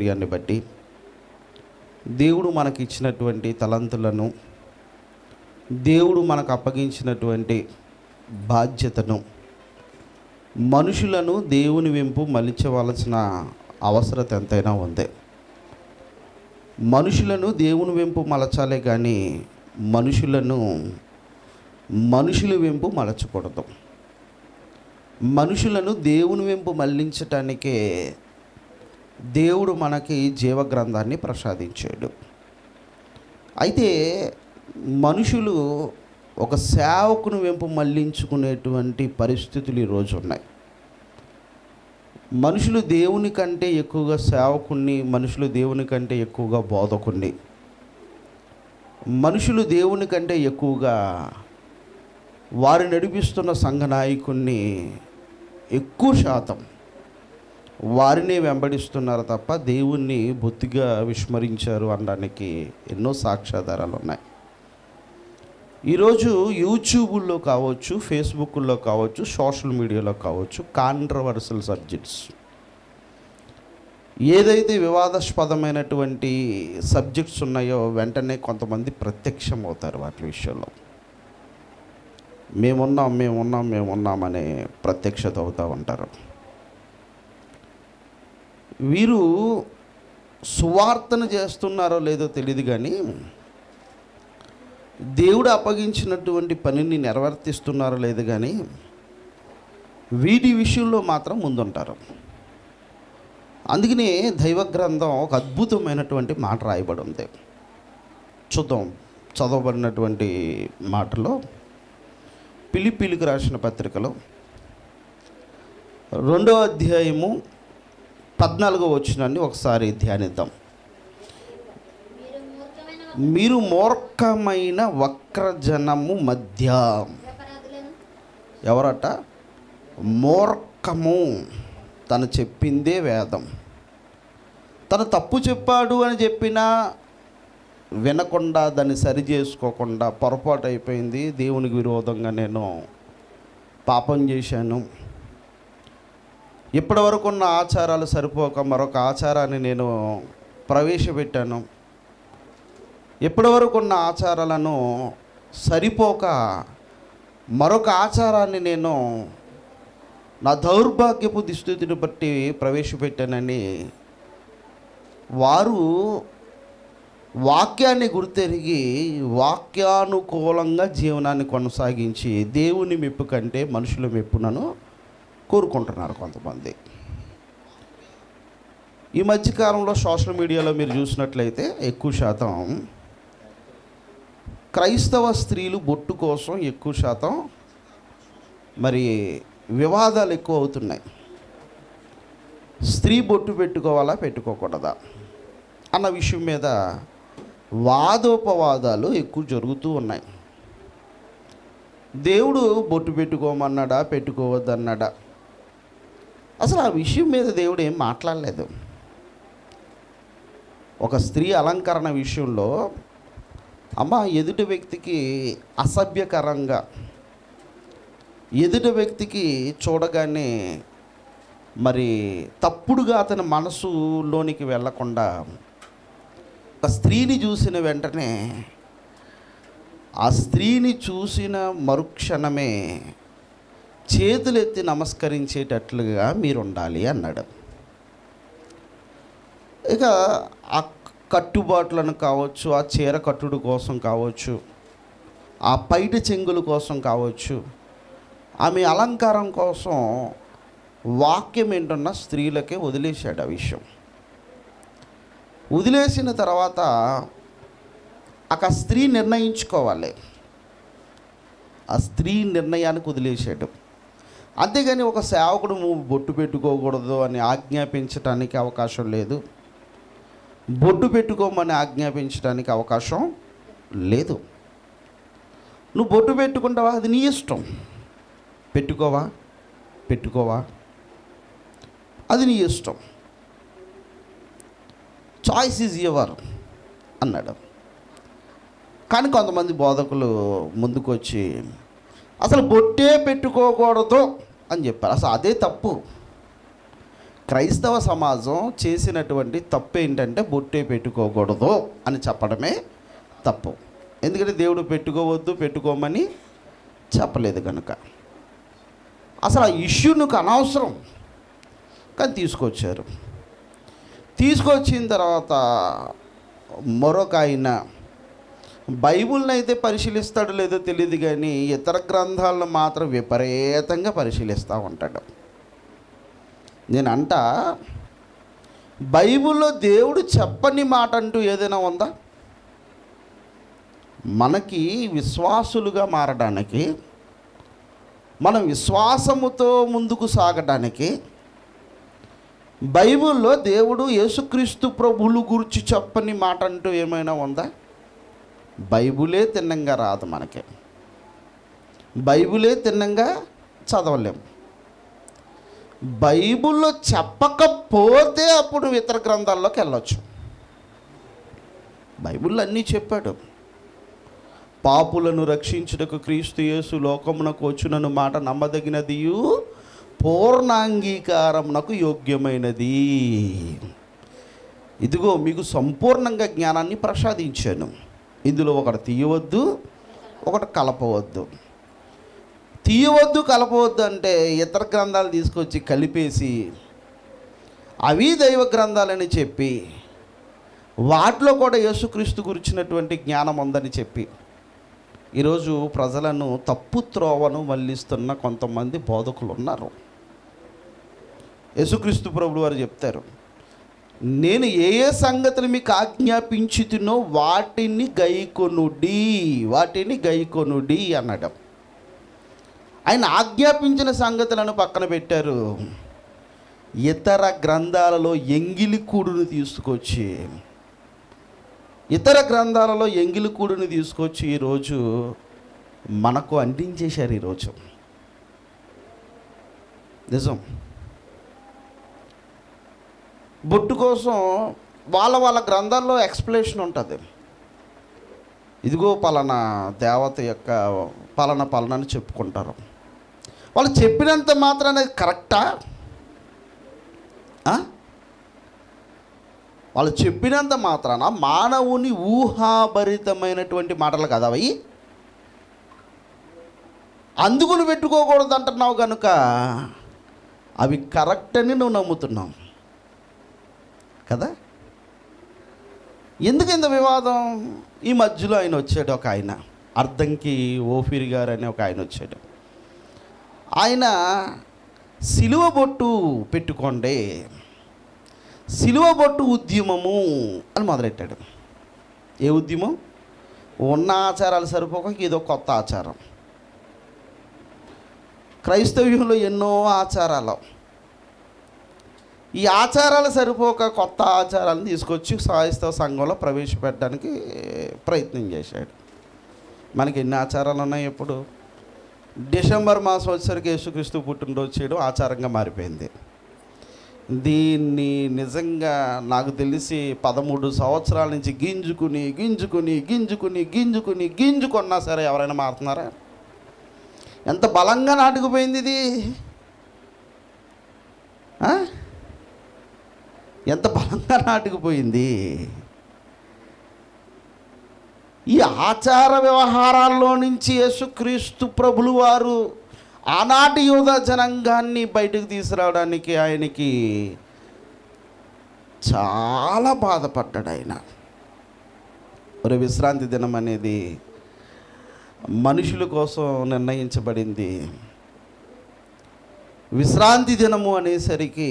కార్యాన్ని బట్టి దేవుడు మనకి ఇచ్చినటువంటి తలంతులను దేవుడు మనకు అప్పగించినటువంటి బాధ్యతను మనుషులను దేవుని వెంపు మలించవలసిన అవసరత ఎంతైనా ఉంది మనుషులను దేవుని వెంపు మలచాలే కానీ మనుషులను మనుషుల వెంపు మలచకూడదు మనుషులను దేవుని వెంపు మళ్ళించటానికే దేవుడు మనకి జీవగ్రంథాన్ని ప్రసాదించాడు అయితే మనుషులు ఒక సేవకును వెంపు మళ్లించుకునేటువంటి పరిస్థితులు ఈరోజు ఉన్నాయి మనుషులు దేవుని కంటే ఎక్కువగా సేవకుణ్ణి మనుషులు దేవుని కంటే ఎక్కువగా బోధకుణ్ణి మనుషులు దేవుని కంటే ఎక్కువగా వారు నడిపిస్తున్న సంఘ నాయకుణ్ణి ఎక్కువ శాతం వారిని వెంబడిస్తున్నారు తప్ప దేవుణ్ణి బొత్తిగా విస్మరించారు అనడానికి ఎన్నో సాక్ష్యాధారాలు ఉన్నాయి ఈరోజు యూట్యూబుల్లో కావచ్చు ఫేస్బుక్లో కావచ్చు సోషల్ మీడియాలో కావచ్చు కాంట్రవర్సల్ సబ్జెక్ట్స్ ఏదైతే వివాదాస్పదమైనటువంటి సబ్జెక్ట్స్ ఉన్నాయో వెంటనే కొంతమంది ప్రత్యక్షం అవుతారు వాటి విషయంలో మేమున్నాం మేమున్నాం మేమున్నామనే ప్రత్యక్షత అవుతూ ఉంటారు వీరు సువార్తను చేస్తున్నారో లేదో తెలియదు కానీ దేవుడు అప్పగించినటువంటి పనిని నిర్వర్తిస్తున్నారో లేదు కానీ వీటి విషయంలో మాత్రం ముందుంటారు అందుకనే దైవ గ్రంథం ఒక అద్భుతమైనటువంటి మాట రాయబడి ఉంది చూద్దాం చదవబడినటువంటి మాటలో పిలిపిలికి రాసిన పత్రికలో రెండో అధ్యాయము పద్నాలుగో వచ్చినాన్ని ఒకసారి ధ్యానిద్దాం మీరు మూర్ఖమైన వక్రజనము మధ్య ఎవరట మూర్ఖము తను చెప్పిందే వేదం తను తప్పు చెప్పాడు అని చెప్పినా వినకుండా దాన్ని సరి చేసుకోకుండా పొరపాటు అయిపోయింది దేవునికి విరోధంగా నేను పాపం చేశాను ఇప్పటి వరకు ఉన్న ఆచారాలు సరిపోక మరొక ఆచారాన్ని నేను ప్రవేశపెట్టాను ఇప్పటి వరకు ఉన్న ఆచారాలను సరిపోక మరొక ఆచారాన్ని నేను నా దౌర్భాగ్యపు దుస్థితిని బట్టి ప్రవేశపెట్టానని వారు వాక్యాన్ని గుర్తెరిగి వాక్యానుకూలంగా జీవనాన్ని కొనసాగించి దేవుని మెప్పు కంటే మనుషుల మెప్పునను కోరుకుంటున్నారు కొంతమంది ఈ మధ్యకాలంలో సోషల్ మీడియాలో మీరు చూసినట్లయితే ఎక్కువ శాతం క్రైస్తవ స్త్రీలు బొట్టు కోసం ఎక్కువ శాతం మరి వివాదాలు ఎక్కువ అవుతున్నాయి స్త్రీ బొట్టు పెట్టుకోవాలా పెట్టుకోకూడదా అన్న విషయం మీద వాదోపవాదాలు ఎక్కువ జరుగుతూ ఉన్నాయి దేవుడు బొట్టు పెట్టుకోమన్నాడా పెట్టుకోవద్దన్నాడా అసలు ఆ విషయం మీద దేవుడు ఏం మాట్లాడలేదు ఒక స్త్రీ అలంకరణ విషయంలో అమ్మ ఎదుటి వ్యక్తికి అసభ్యకరంగా ఎదుటి వ్యక్తికి చూడగానే మరి తప్పుడుగా అతని మనసులోనికి వెళ్లకుండా ఒక స్త్రీని చూసిన వెంటనే ఆ స్త్రీని చూసిన మరుక్షణమే చేతులెత్తి నమస్కరించేటట్లుగా మీరు ఉండాలి అన్నాడు ఇక ఆ కట్టుబాట్లను కావచ్చు ఆ చీర కట్టుడు కోసం కావచ్చు ఆ పైట చెంగుల కోసం కావచ్చు ఆమె అలంకారం కోసం వాక్యం ఏంటన్న స్త్రీలకే వదిలేశాడు ఆ విషయం వదిలేసిన తర్వాత ఒక స్త్రీ నిర్ణయించుకోవాలి ఆ స్త్రీ నిర్ణయానికి వదిలేశాడు అంతేగాని ఒక సేవకుడు నువ్వు బొట్టు పెట్టుకోకూడదు అని ఆజ్ఞాపించడానికి అవకాశం లేదు బొట్టు పెట్టుకోమని ఆజ్ఞాపించడానికి అవకాశం లేదు నువ్వు బొట్టు పెట్టుకుంటావా అది నీ ఇష్టం పెట్టుకోవా పెట్టుకోవా అది నీ ఇష్టం చాయిస్ ఈజ్ యువర్ అన్నాడు కానీ కొంతమంది బోధకులు ముందుకొచ్చి అసలు బొట్టే పెట్టుకోకూడదు అని చెప్పారు అసలు అదే తప్పు క్రైస్తవ సమాజం చేసినటువంటి తప్పు ఏంటంటే బొట్టే పెట్టుకోకూడదు అని చెప్పడమే తప్పు ఎందుకంటే దేవుడు పెట్టుకోవద్దు పెట్టుకోమని చెప్పలేదు కనుక అసలు ఆ ఇష్యూ నీకు అనవసరం కానీ తీసుకొచ్చారు తీసుకొచ్చిన తర్వాత మరొక ఆయన బైబుల్ని అయితే పరిశీలిస్తాడు లేదో తెలియదు కానీ ఇతర గ్రంథాలను మాత్రం విపరీతంగా పరిశీలిస్తూ ఉంటాడు నేను అంట బైబుల్లో దేవుడు చెప్పని మాట అంటూ ఏదైనా ఉందా మనకి విశ్వాసులుగా మారడానికి మనం విశ్వాసముతో ముందుకు సాగడానికి బైబుల్లో దేవుడు యేసుక్రీస్తు ప్రభులు గురించి చెప్పని మాట అంటూ ఏమైనా ఉందా బైబులే తిన్నంగా రాదు మనకి బైబులే తిన్నంగా చదవలేము బైబుల్లో చెప్పకపోతే అప్పుడు ఇతర గ్రంథాల్లోకి వెళ్ళవచ్చు బైబుల్లో అన్నీ చెప్పాడు పాపులను రక్షించుటకు క్రీస్తు యేసు లోకమునకు వచ్చునను మాట నమ్మదగినదియు పూర్ణాంగీకారమునకు యోగ్యమైనది ఇదిగో మీకు సంపూర్ణంగా జ్ఞానాన్ని ప్రసాదించాను ఇందులో ఒకటి తీయవద్దు ఒకటి కలపవద్దు తీయవద్దు కలపవద్దు అంటే ఇతర గ్రంథాలు తీసుకొచ్చి కలిపేసి అవి దైవ గ్రంథాలని చెప్పి వాటిలో కూడా యేసుక్రీస్తు గురించినటువంటి జ్ఞానం ఉందని చెప్పి ఈరోజు ప్రజలను తప్పు త్రోవను మళ్ళిస్తున్న కొంతమంది బోధకులు ఉన్నారు యేసుక్రీస్తు ప్రభులు వారు చెప్తారు నేను ఏ ఏ సంగతులు మీకు ఆజ్ఞాపించుతున్నో వాటిని గైకొనుడి వాటిని గైకొనుడి అనడం ఆయన ఆజ్ఞాపించిన సంగతులను పక్కన పెట్టారు ఇతర గ్రంథాలలో ఎంగిలికూడును తీసుకొచ్చి ఇతర గ్రంథాలలో ఎంగిలికూడును తీసుకొచ్చి ఈరోజు మనకు అందించేశారు ఈరోజు నిజం బొట్టు కోసం వాళ్ళ వాళ్ళ గ్రంథాల్లో ఎక్స్ప్లెనేషన్ ఉంటుంది ఇదిగో పలానా దేవత యొక్క పలానా అని చెప్పుకుంటారు వాళ్ళు చెప్పినంత మాత్రాన కరెక్టా వాళ్ళు చెప్పినంత మాత్రాన మానవుని ఊహాభరితమైనటువంటి మాటలు కదా అవి అందుకుని పెట్టుకోకూడదు అంటున్నావు కనుక అవి కరెక్ట్ అని నువ్వు నమ్ముతున్నావు కదా ఎందుకు ఇంత వివాదం ఈ మధ్యలో ఆయన వచ్చాడు ఒక ఆయన అర్థంకి ఓఫీర్ గారు అనే ఒక ఆయన వచ్చాడు ఆయన సిలువ బొట్టు పెట్టుకోండి సిలువ బొట్టు ఉద్యమము అని మొదలెట్టాడు ఏ ఉద్యమం ఉన్న ఆచారాలు సరిపోక ఇదో కొత్త ఆచారం క్రైస్తవ్యంలో ఎన్నో ఆచారాలు ఈ ఆచారాలు సరిపోక కొత్త ఆచారాలను తీసుకొచ్చి సాయిస్తవ సంఘంలో ప్రవేశపెట్టడానికి ప్రయత్నం చేశాడు మనకి ఎన్ని ఆచారాలు ఉన్నాయి ఇప్పుడు డిసెంబర్ మాసం వచ్చేసరికి యేసుక్రీస్తు పుట్టినరోజు చేయడం ఆచారంగా మారిపోయింది దీన్ని నిజంగా నాకు తెలిసి పదమూడు సంవత్సరాల నుంచి గింజుకుని గింజుకుని గింజుకుని గింజుకుని గింజుకున్నా సరే ఎవరైనా మారుతున్నారా ఎంత బలంగా నాటుకుపోయింది ఇది ఎంత బలంగా నాటుకుపోయింది ఈ ఆచార వ్యవహారాల్లో నుంచి యేసుక్రీస్తు ప్రభులు వారు ఆనాటి యూద జనాంగాన్ని బయటకు తీసుకురావడానికి ఆయనకి చాలా బాధపడ్డాడు ఆయన మరి విశ్రాంతి దినం అనేది మనుషుల కోసం నిర్ణయించబడింది విశ్రాంతి దినము అనేసరికి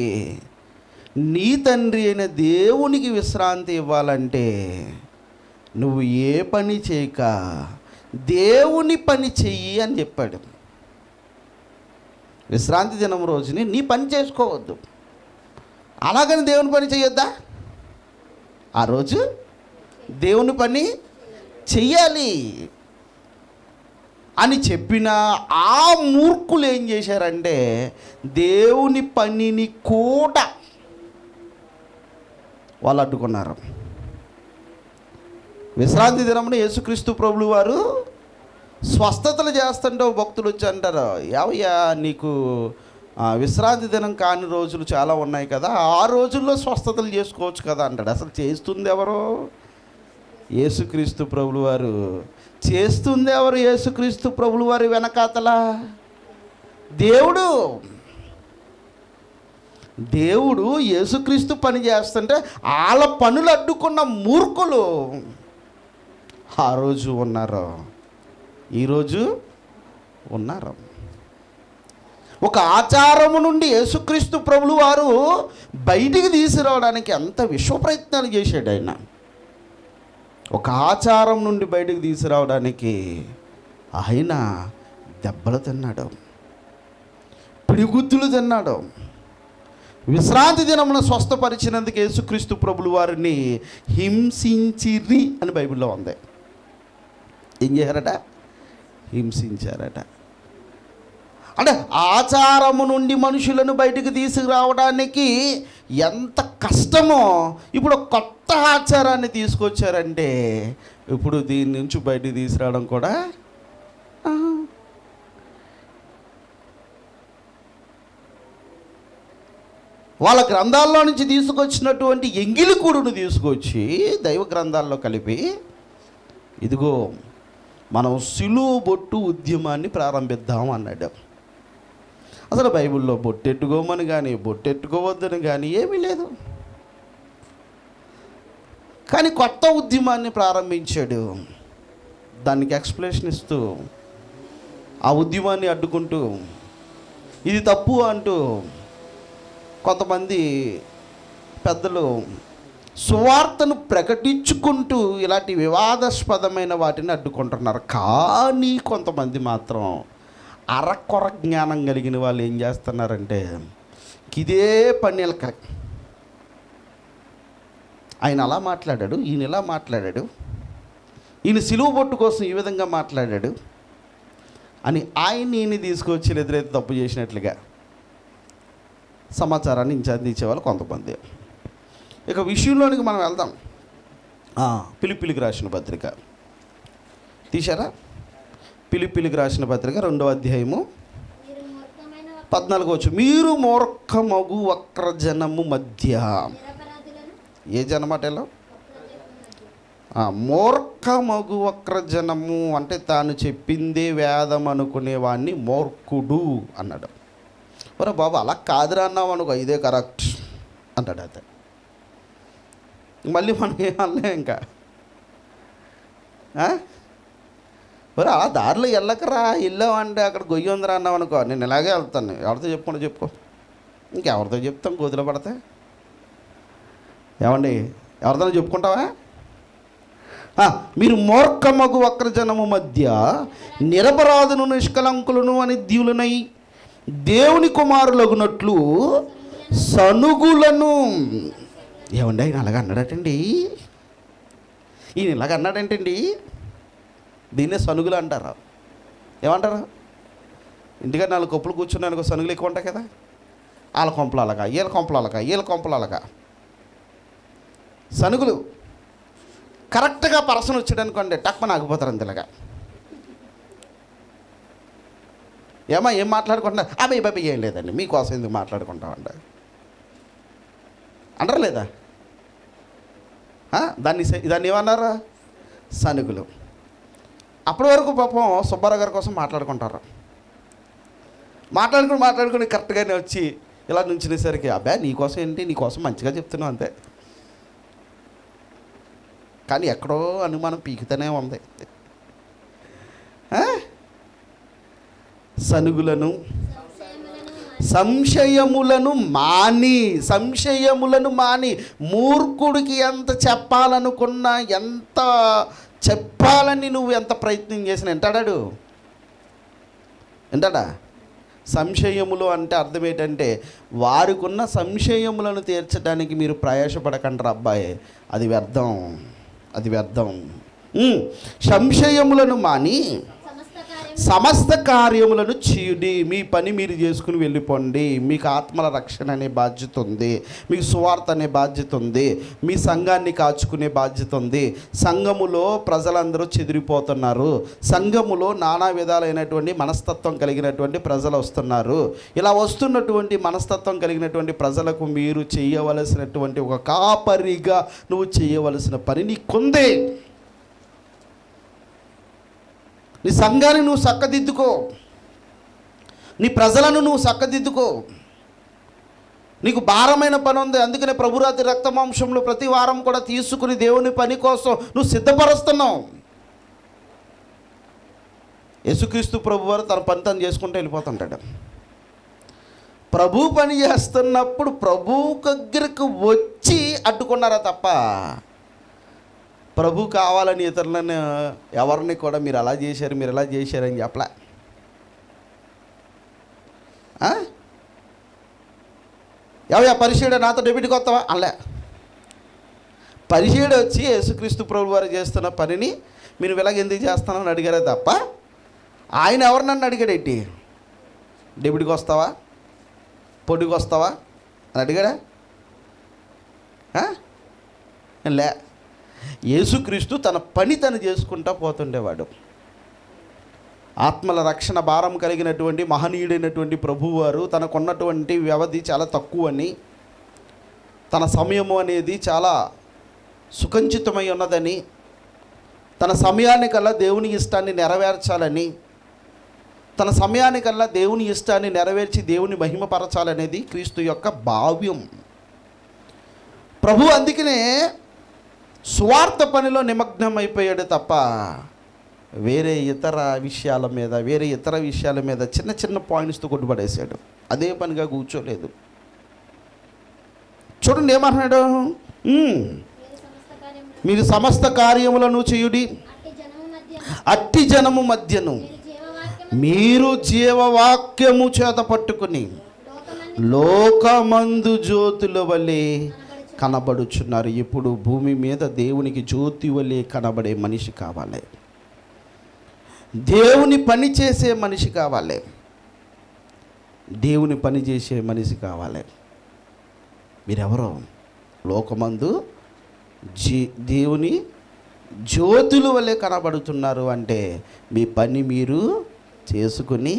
నీ తండ్రి అయిన దేవునికి విశ్రాంతి ఇవ్వాలంటే నువ్వు ఏ పని చేయక దేవుని పని చెయ్యి అని చెప్పాడు విశ్రాంతి దినం రోజుని నీ పని చేసుకోవద్దు అలాగని దేవుని పని చేయొద్దా ఆ రోజు దేవుని పని చెయ్యాలి అని చెప్పిన ఆ మూర్ఖులు ఏం చేశారంటే దేవుని పనిని కూడా వాళ్ళు అడ్డుకున్నారు విశ్రాంతి దినమున యేసుక్రీస్తు ప్రభులు వారు స్వస్థతలు చేస్తుంటే భక్తులు వచ్చి అంటారు ఏవయ్యా నీకు విశ్రాంతి దినం కాని రోజులు చాలా ఉన్నాయి కదా ఆ రోజుల్లో స్వస్థతలు చేసుకోవచ్చు కదా అంటాడు అసలు చేస్తుంది ఎవరు యేసుక్రీస్తు ప్రభులు వారు చేస్తుంది ఎవరు యేసుక్రీస్తు ప్రభులు వారి వెనకాతలా దేవుడు దేవుడు యేసుక్రీస్తు పని చేస్తుంటే వాళ్ళ పనులు అడ్డుకున్న మూర్ఖులు ఆ రోజు ఉన్నారు ఈరోజు ఉన్నారు ఒక ఆచారము నుండి యేసుక్రీస్తు ప్రభులు వారు బయటికి తీసుకురావడానికి ఎంత విశ్వ ప్రయత్నాలు చేశాడు ఆయన ఒక ఆచారం నుండి బయటకు తీసుకురావడానికి ఆయన దెబ్బలు తిన్నాడు పిడిగుద్దులు తిన్నాడు విశ్రాంతి దినమున స్వస్థపరిచినందుకు యేసుక్రీస్తు ప్రభులు వారిని హింసించిరి అని బైబిల్లో ఉంది ఏం చేశారట హింసించారట అంటే ఆచారము నుండి మనుషులను బయటకు తీసుకురావడానికి ఎంత కష్టమో ఇప్పుడు కొత్త ఆచారాన్ని తీసుకొచ్చారంటే ఇప్పుడు దీని నుంచి బయటకు తీసుకురావడం కూడా వాళ్ళ గ్రంథాల్లో నుంచి తీసుకొచ్చినటువంటి ఎంగిలి కూడును తీసుకొచ్చి దైవ గ్రంథాల్లో కలిపి ఇదిగో మనం సిలువ బొట్టు ఉద్యమాన్ని ప్రారంభిద్దాం అన్నాడు అసలు బైబిల్లో బొట్టెట్టుకోమని కానీ బొట్టెట్టుకోవద్దని కానీ ఏమీ లేదు కానీ కొత్త ఉద్యమాన్ని ప్రారంభించాడు దానికి ఎక్స్ప్లెనేషన్ ఇస్తూ ఆ ఉద్యమాన్ని అడ్డుకుంటూ ఇది తప్పు అంటూ కొంతమంది పెద్దలు సువార్తను ప్రకటించుకుంటూ ఇలాంటి వివాదాస్పదమైన వాటిని అడ్డుకుంటున్నారు కానీ కొంతమంది మాత్రం అరకొర జ్ఞానం కలిగిన వాళ్ళు ఏం చేస్తున్నారంటే ఇదే పని ఆయన అలా మాట్లాడాడు ఈయన ఇలా మాట్లాడాడు ఈయన సిలువు బొట్టు కోసం ఈ విధంగా మాట్లాడాడు అని ఆయన ఈయన తీసుకొచ్చి ఎదురైతే తప్పు చేసినట్లుగా సమాచారాన్ని అందించేవాళ్ళు కొంతమంది ఇక విషయంలోనికి మనం వెళ్దాం పిలిపిలికి రాసిన పత్రిక తీశారా పిలిపిలికి రాసిన పత్రిక రెండవ అధ్యాయము పద్నాలుగు వచ్చు మీరు మగు వక్ర జనము మధ్య ఏ జనమాట ఎలా వక్ర జనము అంటే తాను చెప్పిందే వేదం అనుకునేవాడిని మూర్ఖుడు అన్నాడు మరి బాబు అలా కాదురా అన్నావు అనుకో ఇదే కరెక్ట్ అంటాడు అయితే మళ్ళీ మనం ఏమన్నా ఇంకా మరి అలా దారిలో వెళ్ళకరా వెళ్ళావంటే అక్కడ గొయ్యి ఉందిరా అన్నావు అనుకో నేను ఇలాగే వెళ్తాను ఎవరితో చెప్పుకుంటే చెప్పుకో ఇంకెవరితో చెప్తాం గోదుల పడితే ఏమండి ఎవరితో చెప్పుకుంటావా మీరు మూర్ఖమగు వక్రజనము మధ్య నిరపరాధును నిష్కలంకులను అని దీవులనై దేవుని కుమారులగునట్లు సనుగులను ఏమండి ఆయన అలాగ అన్నాడటండి ఈయన ఇలాగ అన్నాడేంటండి దీన్నే సనుగులు అంటారు ఏమంటారా ఇంటికాడ నాలుగు కొప్పులు కూర్చున్నాను సనుగులు ఎక్కువ ఉంటాయి కదా వాళ్ళ కొంపలు అలాగా వీళ్ళ కొంపలు అలాగా వీళ్ళ కొంపలు అలాగా సనుగులు కరెక్ట్గా పర్సన్ అనుకోండి టక్మని ఆగిపోతారు అంతలాగా ఏమా ఏం మాట్లాడుకుంటున్నారు అబ్బాయి బాబు ఏం లేదండి మీకోసం ఎందుకు మాట్లాడుకుంటామండి అంటారు లేదా దాన్ని దాన్ని ఏమన్నారు సనుగులు అప్పటి వరకు పాపం సుబ్బారావు గారి కోసం మాట్లాడుకుంటారు మాట్లాడుకుని మాట్లాడుకుని కరెక్ట్గానే వచ్చి ఇలా నుంచినేసరికి అబ్బాయి నీకోసం ఏంటి నీకోసం మంచిగా చెప్తున్నావు అంతే కానీ ఎక్కడో అనుమానం పీకుతూనే ఉంది సనుగులను సంశయములను మాని సంశయములను మాని మూర్ఖుడికి ఎంత చెప్పాలనుకున్నా ఎంత చెప్పాలని నువ్వు ఎంత ప్రయత్నం చేసిన ఎంటాడాడు ఎంటాడా సంశయములు అంటే అర్థం ఏంటంటే వారికున్న సంశయములను తీర్చడానికి మీరు ప్రయాసపడకండి అబ్బాయి అది వ్యర్థం అది వ్యర్థం సంశయములను మాని సమస్త కార్యములను చేయుడి మీ పని మీరు చేసుకుని వెళ్ళిపోండి మీకు ఆత్మల రక్షణ అనే బాధ్యత ఉంది మీకు సువార్త అనే బాధ్యత ఉంది మీ సంఘాన్ని కాచుకునే బాధ్యత ఉంది సంఘములో ప్రజలందరూ చెదిరిపోతున్నారు సంఘములో నానా విధాలైనటువంటి మనస్తత్వం కలిగినటువంటి ప్రజలు వస్తున్నారు ఇలా వస్తున్నటువంటి మనస్తత్వం కలిగినటువంటి ప్రజలకు మీరు చేయవలసినటువంటి ఒక కాపరిగా నువ్వు చేయవలసిన పని నీకుందే నీ సంఘాన్ని నువ్వు చక్కదిద్దుకో నీ ప్రజలను నువ్వు చక్కదిద్దుకో నీకు భారమైన పని ఉంది అందుకనే ప్రభురాతి మాంసంలో ప్రతి వారం కూడా తీసుకుని దేవుని పని కోసం నువ్వు సిద్ధపరుస్తున్నావు యసుక్రీస్తు ప్రభు వారు తన పని తను చేసుకుంటూ వెళ్ళిపోతుంటాడు ప్రభు పని చేస్తున్నప్పుడు ప్రభు దగ్గరికి వచ్చి అడ్డుకున్నారా తప్ప ప్రభు కావాలని ఇతరులను ఎవరిని కూడా మీరు అలా చేశారు మీరు ఎలా చేశారని చెప్పలే ఎవయా పరిచయుడు నాతో డెబిట్ కొత్తవా అలా పరిచయుడు వచ్చి యేసుక్రీస్తు ప్రభు వారు చేస్తున్న పనిని మీరు ఇలాగ ఎందుకు చేస్తానని అడిగారే తప్ప ఆయన ఎవరు నన్ను అడిగాడేంటి డెబిట్కి వస్తావా పొడికి వస్తావా అని అడిగాడా లే యేసుక్రీస్తు తన పని తను చేసుకుంటా పోతుండేవాడు ఆత్మల రక్షణ భారం కలిగినటువంటి మహనీయుడైనటువంటి ప్రభువారు తనకున్నటువంటి వ్యవధి చాలా తక్కువని తన సమయము అనేది చాలా సుఖంచితమై ఉన్నదని తన సమయానికల్లా దేవుని ఇష్టాన్ని నెరవేర్చాలని తన సమయానికల్లా దేవుని ఇష్టాన్ని నెరవేర్చి దేవుని మహిమపరచాలనేది క్రీస్తు యొక్క భావ్యం ప్రభు అందుకనే స్వార్థ పనిలో నిమగ్నం అయిపోయాడు తప్ప వేరే ఇతర విషయాల మీద వేరే ఇతర విషయాల మీద చిన్న చిన్న పాయింట్స్తో కొట్టుబడేశాడు అదే పనిగా కూర్చోలేదు చూడండి ఏమంటున్నాడు మీరు సమస్త కార్యములను చేయుడి అట్టి జనము మధ్యను మీరు జీవవాక్యము చేత పట్టుకుని లోకమందు జ్యోతుల వల్లే కనబడుచున్నారు ఇప్పుడు భూమి మీద దేవునికి జ్యోతి వలె కనబడే మనిషి కావాలి దేవుని పని చేసే మనిషి కావాలి దేవుని పని చేసే మనిషి కావాలి మీరెవరో లోకమందు జీ దేవుని జ్యోతుల వలె కనబడుతున్నారు అంటే మీ పని మీరు చేసుకుని